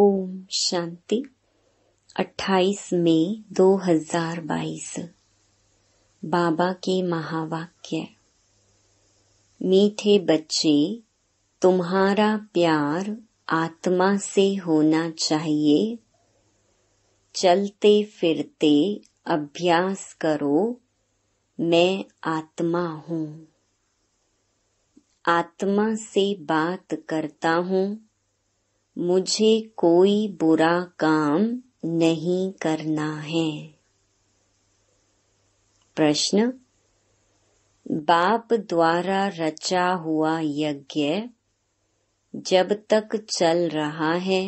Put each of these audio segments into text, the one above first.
ओम शांति 28 मई 2022 बाबा के महावाक्य मीठे बच्चे तुम्हारा प्यार आत्मा से होना चाहिए चलते फिरते अभ्यास करो मैं आत्मा हूँ आत्मा से बात करता हूँ मुझे कोई बुरा काम नहीं करना है प्रश्न बाप द्वारा रचा हुआ यज्ञ जब तक चल रहा है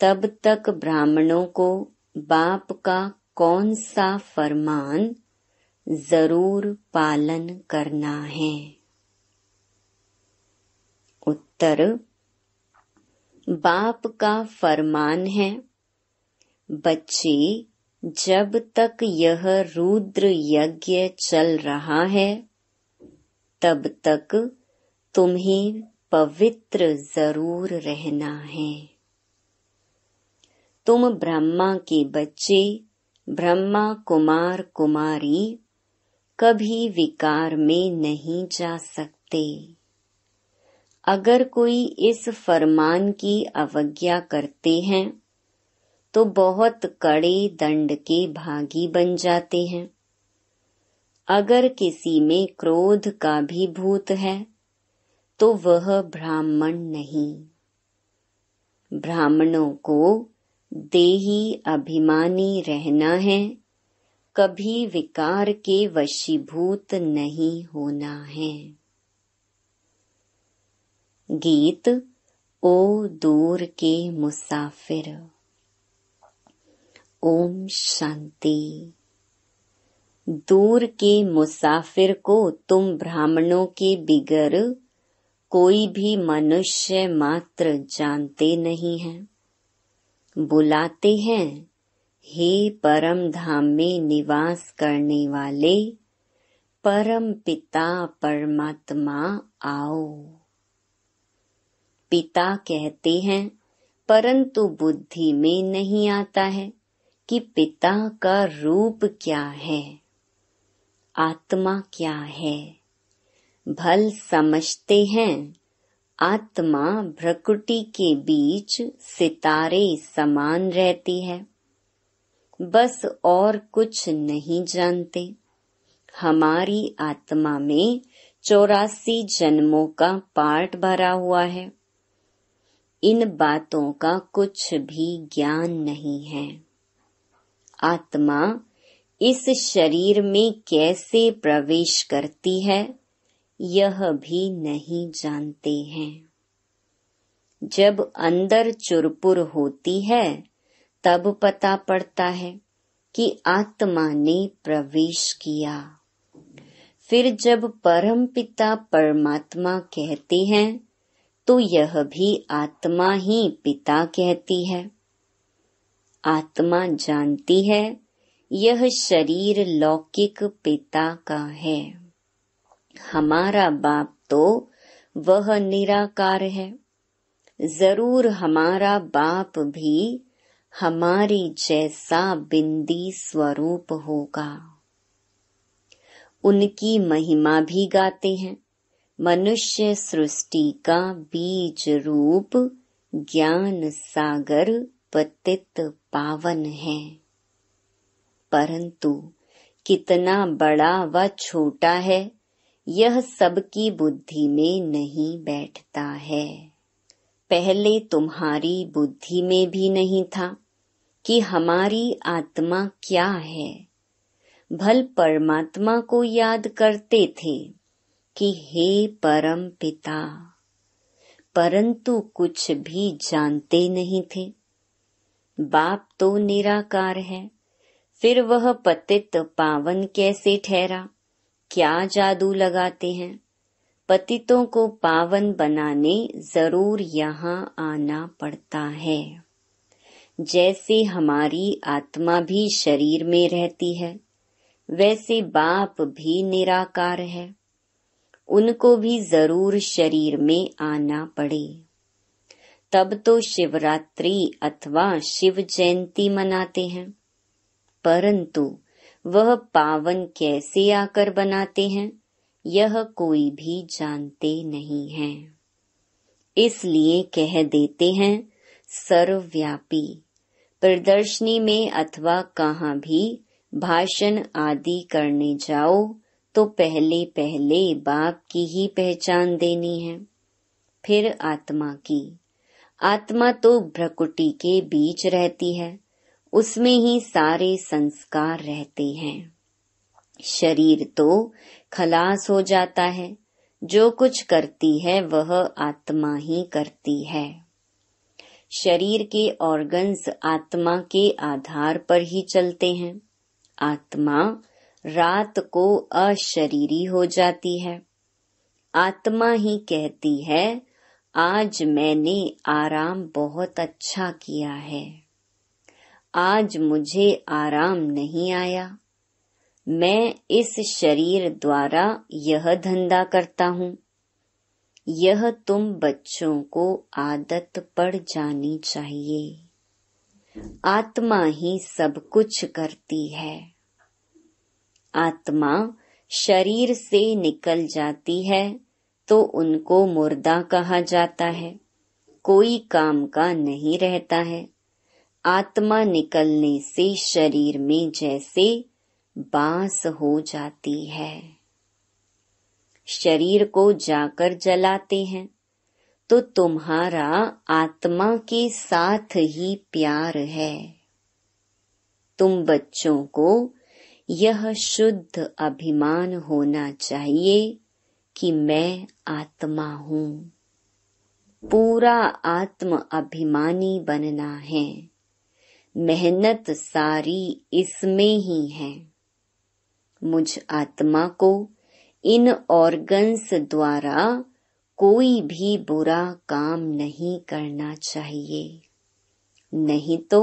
तब तक ब्राह्मणों को बाप का कौन सा फरमान जरूर पालन करना है उत्तर बाप का फरमान है बच्चे जब तक यह रुद्र यज्ञ चल रहा है तब तक तुम्हें पवित्र जरूर रहना है तुम ब्रह्मा के बच्चे ब्रह्मा कुमार कुमारी कभी विकार में नहीं जा सकते अगर कोई इस फरमान की अवज्ञा करते हैं तो बहुत कड़े दंड के भागी बन जाते हैं अगर किसी में क्रोध का भी भूत है तो वह ब्राह्मण नहीं ब्राह्मणों को देही अभिमानी रहना है कभी विकार के वशीभूत नहीं होना है गीत ओ दूर के मुसाफिर ओम शांति दूर के मुसाफिर को तुम ब्राह्मणों के बिगर कोई भी मनुष्य मात्र जानते नहीं है बुलाते हैं हे परम धाम में निवास करने वाले परम पिता परमात्मा आओ पिता कहते हैं परंतु बुद्धि में नहीं आता है कि पिता का रूप क्या है आत्मा क्या है भल समझते हैं आत्मा भ्रकुटी के बीच सितारे समान रहती है बस और कुछ नहीं जानते हमारी आत्मा में चौरासी जन्मों का पार्ट भरा हुआ है इन बातों का कुछ भी ज्ञान नहीं है आत्मा इस शरीर में कैसे प्रवेश करती है यह भी नहीं जानते हैं जब अंदर चुरपुर होती है तब पता पड़ता है कि आत्मा ने प्रवेश किया फिर जब परम पिता परमात्मा कहते हैं तो यह भी आत्मा ही पिता कहती है आत्मा जानती है यह शरीर लौकिक पिता का है हमारा बाप तो वह निराकार है जरूर हमारा बाप भी हमारी जैसा बिंदी स्वरूप होगा उनकी महिमा भी गाते हैं मनुष्य सृष्टि का बीज रूप ज्ञान सागर पतित पावन है परंतु कितना बड़ा व छोटा है यह सबकी बुद्धि में नहीं बैठता है पहले तुम्हारी बुद्धि में भी नहीं था कि हमारी आत्मा क्या है भल परमात्मा को याद करते थे कि हे परम पिता परंतु कुछ भी जानते नहीं थे बाप तो निराकार है फिर वह पतित पावन कैसे ठहरा क्या जादू लगाते हैं पतितों को पावन बनाने जरूर यहाँ आना पड़ता है जैसे हमारी आत्मा भी शरीर में रहती है वैसे बाप भी निराकार है उनको भी जरूर शरीर में आना पड़े तब तो शिवरात्रि अथवा शिव जयंती मनाते हैं परंतु वह पावन कैसे आकर बनाते हैं यह कोई भी जानते नहीं है इसलिए कह देते हैं सर्वव्यापी प्रदर्शनी में अथवा कहाँ भी भाषण आदि करने जाओ तो पहले पहले बाप की ही पहचान देनी है फिर आत्मा की आत्मा तो भ्रकुटी के बीच रहती है उसमें ही सारे संस्कार रहते हैं शरीर तो खलास हो जाता है जो कुछ करती है वह आत्मा ही करती है शरीर के ऑर्गन्स आत्मा के आधार पर ही चलते हैं आत्मा रात को अशरीरी हो जाती है आत्मा ही कहती है आज मैंने आराम बहुत अच्छा किया है आज मुझे आराम नहीं आया मैं इस शरीर द्वारा यह धंधा करता हूँ यह तुम बच्चों को आदत पड़ जानी चाहिए आत्मा ही सब कुछ करती है आत्मा शरीर से निकल जाती है तो उनको मुर्दा कहा जाता है कोई काम का नहीं रहता है आत्मा निकलने से शरीर में जैसे बांस हो जाती है शरीर को जाकर जलाते हैं तो तुम्हारा आत्मा के साथ ही प्यार है तुम बच्चों को यह शुद्ध अभिमान होना चाहिए कि मैं आत्मा हूँ पूरा आत्म अभिमानी बनना है मेहनत सारी इसमें ही है मुझ आत्मा को इन ऑर्गन्स द्वारा कोई भी बुरा काम नहीं करना चाहिए नहीं तो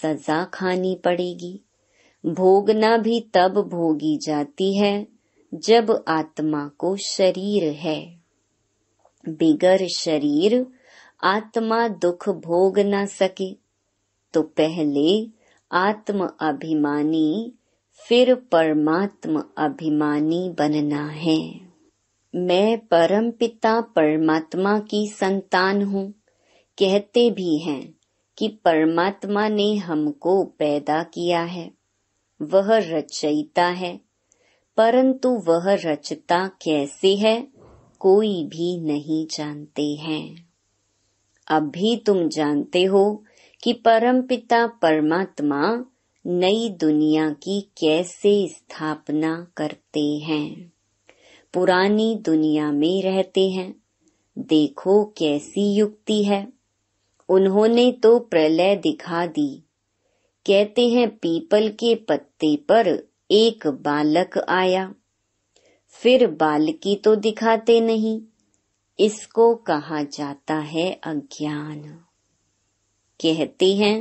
सजा खानी पड़ेगी भोगना भी तब भोगी जाती है जब आत्मा को शरीर है बिगर शरीर आत्मा दुख भोग ना सके तो पहले आत्म अभिमानी फिर परमात्म अभिमानी बनना है मैं परम पिता परमात्मा की संतान हूँ कहते भी हैं कि परमात्मा ने हमको पैदा किया है वह रचयिता है परंतु वह रचता कैसे है कोई भी नहीं जानते हैं अब भी तुम जानते हो कि परमपिता परमात्मा नई दुनिया की कैसे स्थापना करते हैं पुरानी दुनिया में रहते हैं देखो कैसी युक्ति है उन्होंने तो प्रलय दिखा दी कहते हैं पीपल के पत्ते पर एक बालक आया फिर बालकी तो दिखाते नहीं इसको कहा जाता है अज्ञान कहते हैं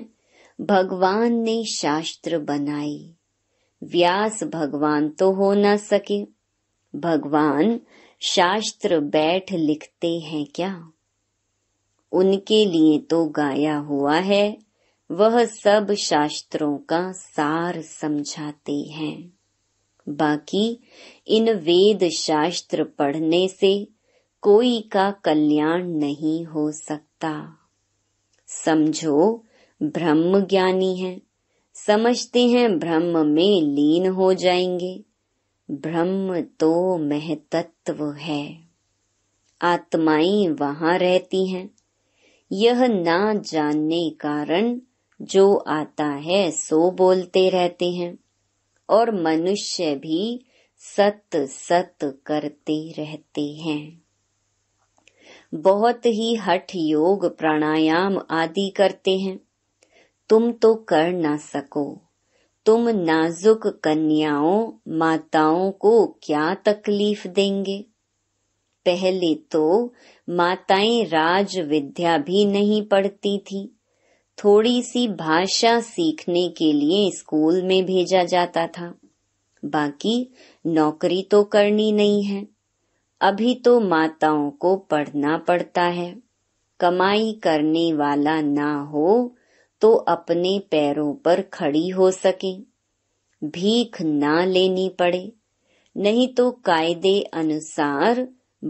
भगवान ने शास्त्र बनाई व्यास भगवान तो हो ना सके भगवान शास्त्र बैठ लिखते हैं क्या उनके लिए तो गाया हुआ है वह सब शास्त्रों का सार समझाते हैं बाकी इन वेद शास्त्र पढ़ने से कोई का कल्याण नहीं हो सकता समझो ब्रह्म ज्ञानी है समझते हैं ब्रह्म में लीन हो जाएंगे ब्रह्म तो महतत्व है आत्माएं वहां रहती हैं यह ना जानने कारण जो आता है सो बोलते रहते हैं और मनुष्य भी सत सत करते रहते हैं बहुत ही हठ योग प्राणायाम आदि करते हैं तुम तो कर ना सको तुम नाजुक कन्याओं माताओं को क्या तकलीफ देंगे पहले तो माताएं राज विद्या भी नहीं पढ़ती थी थोड़ी सी भाषा सीखने के लिए स्कूल में भेजा जाता था बाकी नौकरी तो करनी नहीं है अभी तो माताओं को पढ़ना पड़ता है कमाई करने वाला ना हो तो अपने पैरों पर खड़ी हो सके भीख ना लेनी पड़े नहीं तो कायदे अनुसार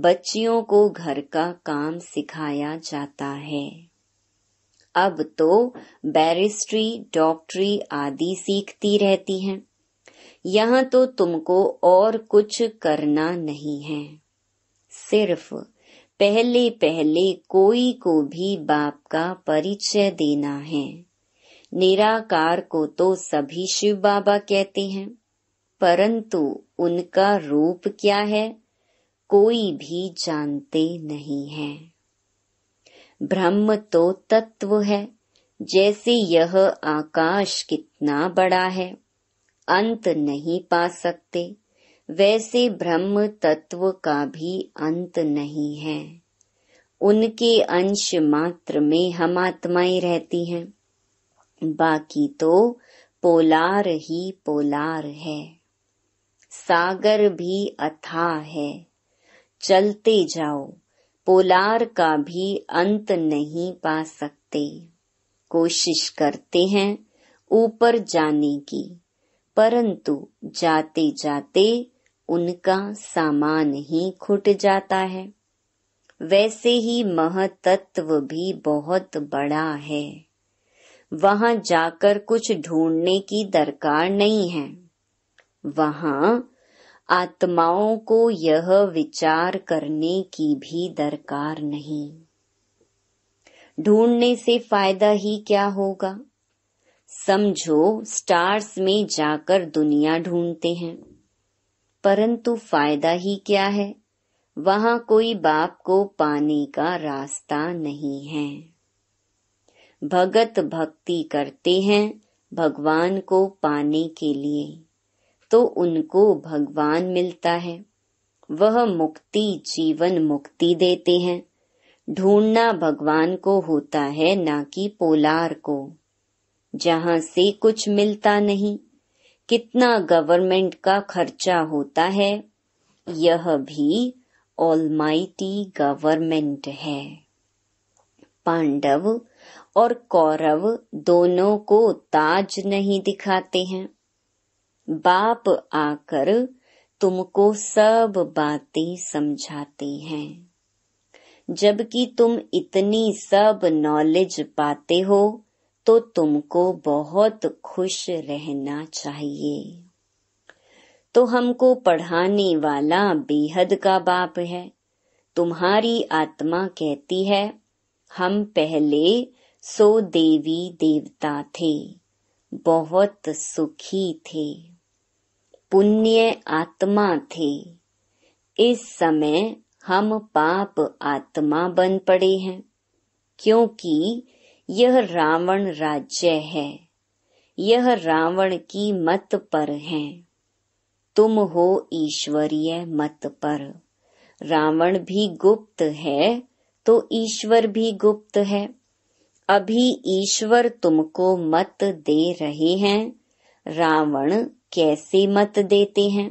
बच्चियों को घर का काम सिखाया जाता है अब तो बैरिस्ट्री डॉक्टरी आदि सीखती रहती हैं यहाँ तो तुमको और कुछ करना नहीं है सिर्फ पहले पहले कोई को भी बाप का परिचय देना है निराकार को तो सभी शिव बाबा कहते हैं परंतु उनका रूप क्या है कोई भी जानते नहीं है ब्रह्म तो तत्व है जैसे यह आकाश कितना बड़ा है अंत नहीं पा सकते वैसे ब्रह्म तत्व का भी अंत नहीं है उनके अंश मात्र में हम आत्माएं रहती हैं बाकी तो पोलार ही पोलार है सागर भी अथाह है चलते जाओ ओलार का भी अंत नहीं पा सकते कोशिश करते हैं ऊपर जाने की परंतु जाते जाते उनका सामान ही खुट जाता है वैसे ही महतत्व भी बहुत बड़ा है वहां जाकर कुछ ढूंढने की दरकार नहीं है वहां आत्माओं को यह विचार करने की भी दरकार नहीं ढूंढने से फायदा ही क्या होगा समझो स्टार्स में जाकर दुनिया ढूंढते हैं परंतु फायदा ही क्या है वहां कोई बाप को पाने का रास्ता नहीं है भगत भक्ति करते हैं भगवान को पाने के लिए तो उनको भगवान मिलता है वह मुक्ति जीवन मुक्ति देते हैं ढूंढना भगवान को होता है ना कि पोलार को जहां से कुछ मिलता नहीं कितना गवर्नमेंट का खर्चा होता है यह भी ऑलमाइटी गवर्नमेंट है पांडव और कौरव दोनों को ताज नहीं दिखाते हैं बाप आकर तुमको सब बातें समझाते हैं जबकि तुम इतनी सब नॉलेज पाते हो तो तुमको बहुत खुश रहना चाहिए तो हमको पढ़ाने वाला बेहद का बाप है तुम्हारी आत्मा कहती है हम पहले सो देवी देवता थे बहुत सुखी थे पुण्य आत्मा थे इस समय हम पाप आत्मा बन पड़े हैं क्योंकि यह रावण राज्य है यह रावण की मत पर है तुम हो ईश्वरीय मत पर रावण भी गुप्त है तो ईश्वर भी गुप्त है अभी ईश्वर तुमको मत दे रहे हैं रावण कैसे मत देते हैं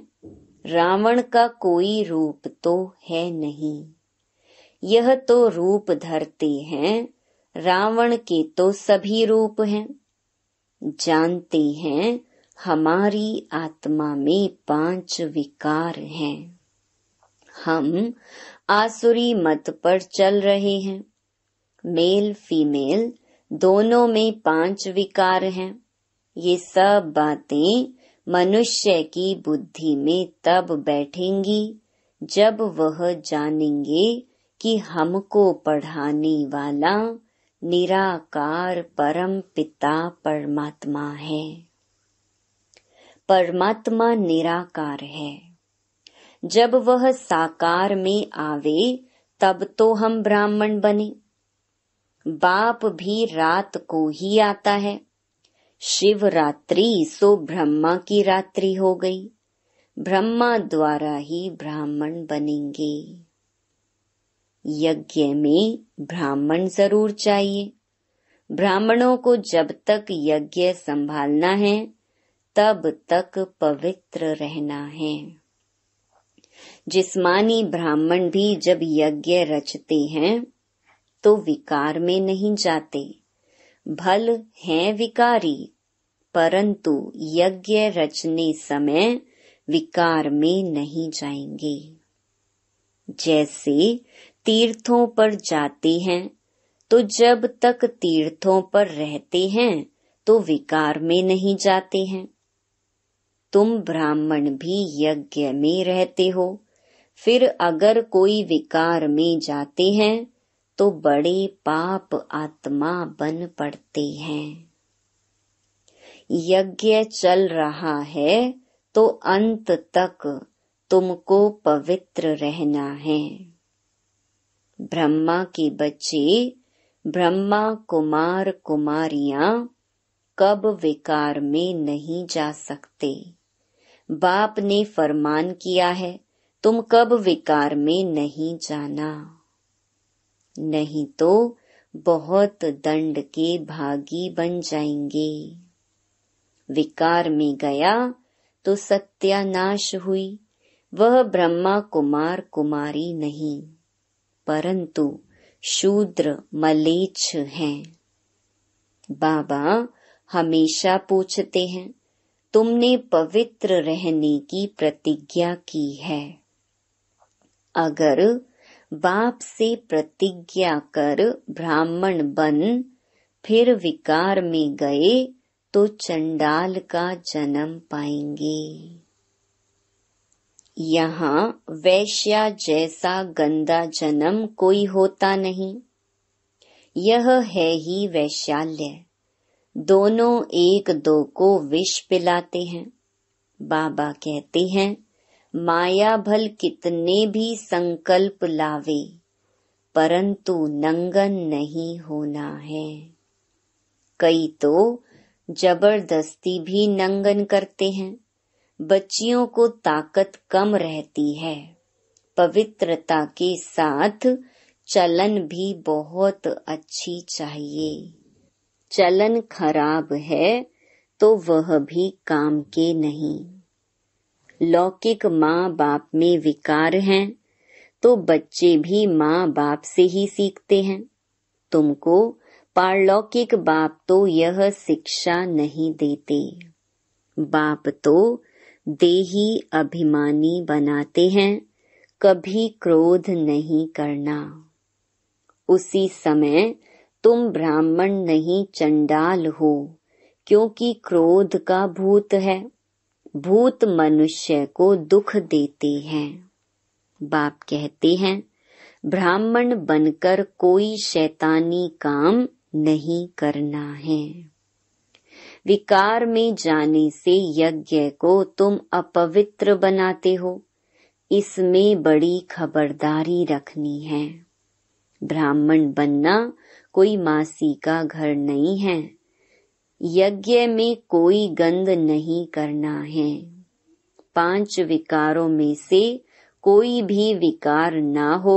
रावण का कोई रूप तो है नहीं यह तो रूप धरते हैं रावण के तो सभी रूप हैं जानते हैं हमारी आत्मा में पांच विकार हैं हम आसुरी मत पर चल रहे हैं मेल फीमेल दोनों में पांच विकार हैं ये सब बातें मनुष्य की बुद्धि में तब बैठेंगी जब वह जानेंगे कि हमको पढ़ाने वाला निराकार परम पिता परमात्मा है परमात्मा निराकार है जब वह साकार में आवे तब तो हम ब्राह्मण बने बाप भी रात को ही आता है शिव रात्रि सो ब्रह्मा की रात्रि हो गई ब्रह्मा द्वारा ही ब्राह्मण बनेंगे यज्ञ में ब्राह्मण जरूर चाहिए ब्राह्मणों को जब तक यज्ञ संभालना है तब तक पवित्र रहना है जिस्मानी ब्राह्मण भी जब यज्ञ रचते हैं तो विकार में नहीं जाते भल हैं विकारी परंतु यज्ञ रचने समय विकार में नहीं जाएंगे जैसे तीर्थों पर जाते हैं तो जब तक तीर्थों पर रहते हैं तो विकार में नहीं जाते हैं तुम ब्राह्मण भी यज्ञ में रहते हो फिर अगर कोई विकार में जाते हैं तो बड़े पाप आत्मा बन पड़ते हैं यज्ञ चल रहा है तो अंत तक तुमको पवित्र रहना है ब्रह्मा के बच्चे ब्रह्मा कुमार कुमारियां कब विकार में नहीं जा सकते बाप ने फरमान किया है तुम कब विकार में नहीं जाना नहीं तो बहुत दंड के भागी बन जाएंगे विकार में गया तो सत्यानाश हुई वह ब्रह्मा कुमार कुमारी नहीं परंतु शूद्र मलेच्छ हैं बाबा हमेशा पूछते हैं तुमने पवित्र रहने की प्रतिज्ञा की है अगर बाप से प्रतिज्ञा कर ब्राह्मण बन फिर विकार में गए तो चंडाल का जन्म पाएंगे यहाँ वैश्या जैसा गंदा जन्म कोई होता नहीं यह है ही वैशाल्य दोनों एक दो को विष पिलाते हैं बाबा कहते हैं माया भल कितने भी संकल्प लावे परंतु नंगन नहीं होना है कई तो जबरदस्ती भी नंगन करते हैं बच्चियों को ताकत कम रहती है पवित्रता के साथ चलन भी बहुत अच्छी चाहिए चलन खराब है तो वह भी काम के नहीं लौकिक माँ बाप में विकार हैं तो बच्चे भी माँ बाप से ही सीखते हैं तुमको पारलौकिक बाप तो यह शिक्षा नहीं देते बाप तो देही अभिमानी बनाते हैं कभी क्रोध नहीं करना उसी समय तुम ब्राह्मण नहीं चंडाल हो क्योंकि क्रोध का भूत है भूत मनुष्य को दुख देते हैं बाप कहते हैं ब्राह्मण बनकर कोई शैतानी काम नहीं करना है विकार में जाने से यज्ञ को तुम अपवित्र बनाते हो इसमें बड़ी खबरदारी रखनी है ब्राह्मण बनना कोई मासी का घर नहीं है यज्ञ में कोई गंध नहीं करना है पांच विकारों में से कोई भी विकार ना हो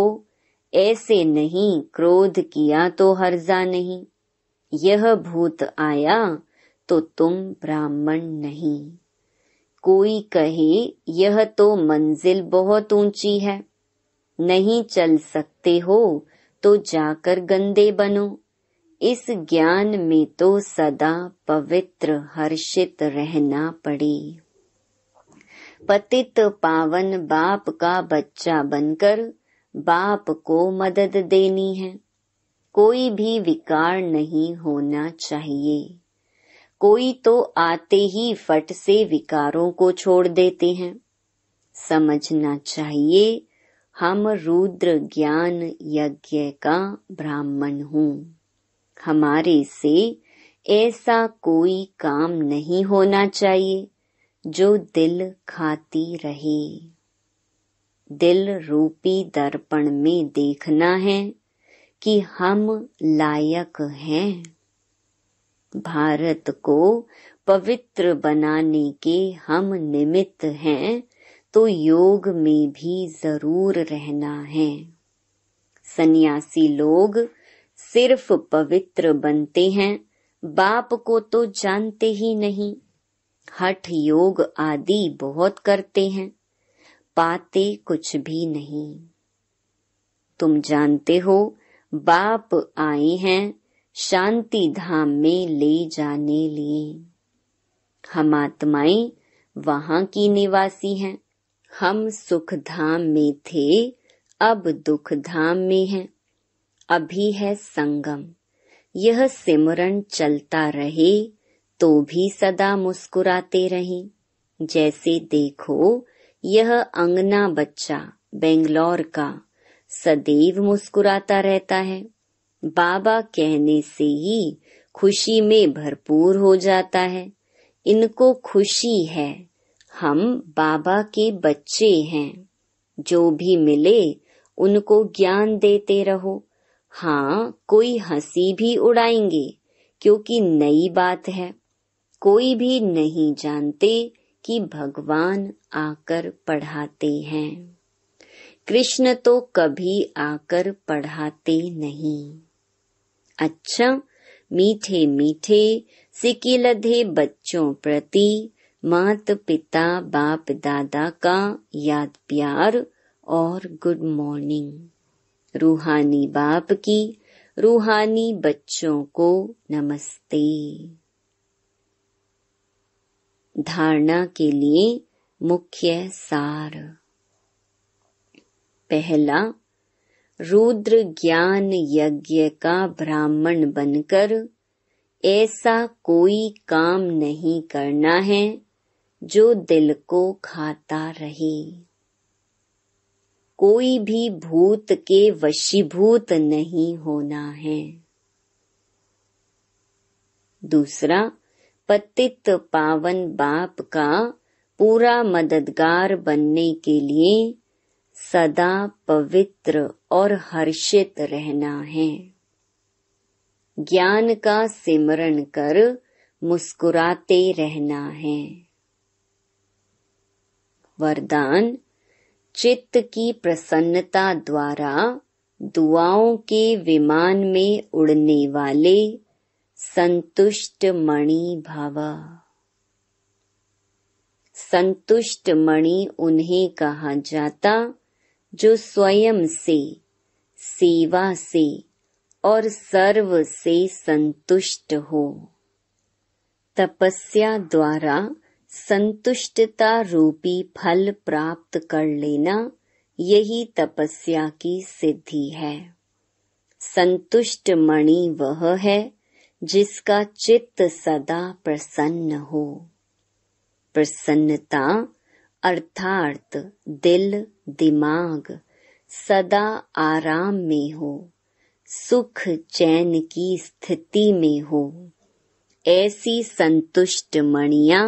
ऐसे नहीं क्रोध किया तो हर्जा नहीं यह भूत आया तो तुम ब्राह्मण नहीं कोई कहे यह तो मंजिल बहुत ऊंची है नहीं चल सकते हो तो जाकर गंदे बनो इस ज्ञान में तो सदा पवित्र हर्षित रहना पड़े पतित पावन बाप का बच्चा बनकर बाप को मदद देनी है कोई भी विकार नहीं होना चाहिए कोई तो आते ही फट से विकारों को छोड़ देते हैं समझना चाहिए हम रुद्र ज्ञान यज्ञ का ब्राह्मण हूँ हमारे से ऐसा कोई काम नहीं होना चाहिए जो दिल खाती रहे दिल रूपी दर्पण में देखना है कि हम लायक हैं भारत को पवित्र बनाने के हम निमित्त हैं तो योग में भी जरूर रहना है सन्यासी लोग सिर्फ पवित्र बनते हैं बाप को तो जानते ही नहीं हठ योग आदि बहुत करते हैं पाते कुछ भी नहीं तुम जानते हो बाप आए हैं शांति धाम में ले जाने लिए हम आत्माएं वहां की निवासी हैं हम सुख धाम में थे अब दुख धाम में हैं अभी है संगम यह सिमरन चलता रहे तो भी सदा मुस्कुराते रहे जैसे देखो यह अंगना बच्चा बेंगलोर का सदैव मुस्कुराता रहता है बाबा कहने से ही खुशी में भरपूर हो जाता है इनको खुशी है हम बाबा के बच्चे हैं जो भी मिले उनको ज्ञान देते रहो हाँ कोई हंसी भी उड़ाएंगे क्योंकि नई बात है कोई भी नहीं जानते कि भगवान आकर पढ़ाते हैं कृष्ण तो कभी आकर पढ़ाते नहीं अच्छा मीठे मीठे सिकिलधे बच्चों प्रति मात पिता बाप दादा का याद प्यार और गुड मॉर्निंग रूहानी बाप की रूहानी बच्चों को नमस्ते धारणा के लिए मुख्य सार पहला रुद्र ज्ञान यज्ञ का ब्राह्मण बनकर ऐसा कोई काम नहीं करना है जो दिल को खाता रहे कोई भी भूत के वशीभूत नहीं होना है दूसरा पतित पावन बाप का पूरा मददगार बनने के लिए सदा पवित्र और हर्षित रहना है ज्ञान का सिमरण कर मुस्कुराते रहना है वरदान चित्त की प्रसन्नता द्वारा दुआओं के विमान में उड़ने वाले संतुष्ट मणि भव संतुष्ट मणि उन्हें कहा जाता जो स्वयं से सेवा से और सर्व से संतुष्ट हो तपस्या द्वारा संतुष्टता रूपी फल प्राप्त कर लेना यही तपस्या की सिद्धि है संतुष्ट मणि वह है जिसका चित्त सदा प्रसन्न हो प्रसन्नता अर्थात दिल दिमाग सदा आराम में हो सुख चैन की स्थिति में हो ऐसी संतुष्ट मणिया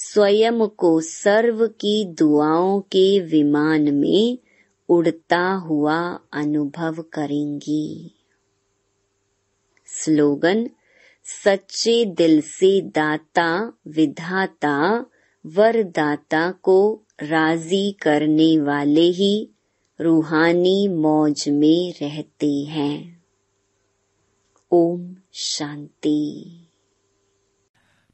स्वयं को सर्व की दुआओं के विमान में उड़ता हुआ अनुभव करेंगी स्लोगन सच्चे दिल से दाता विधाता वरदाता को राजी करने वाले ही रूहानी मौज में रहते हैं ओम शांति